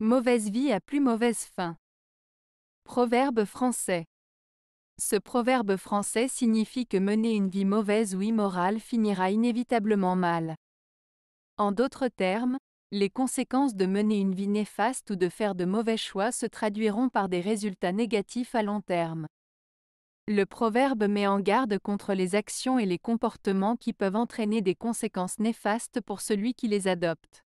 Mauvaise vie à plus mauvaise fin. Proverbe français. Ce proverbe français signifie que mener une vie mauvaise ou immorale finira inévitablement mal. En d'autres termes, les conséquences de mener une vie néfaste ou de faire de mauvais choix se traduiront par des résultats négatifs à long terme. Le proverbe met en garde contre les actions et les comportements qui peuvent entraîner des conséquences néfastes pour celui qui les adopte.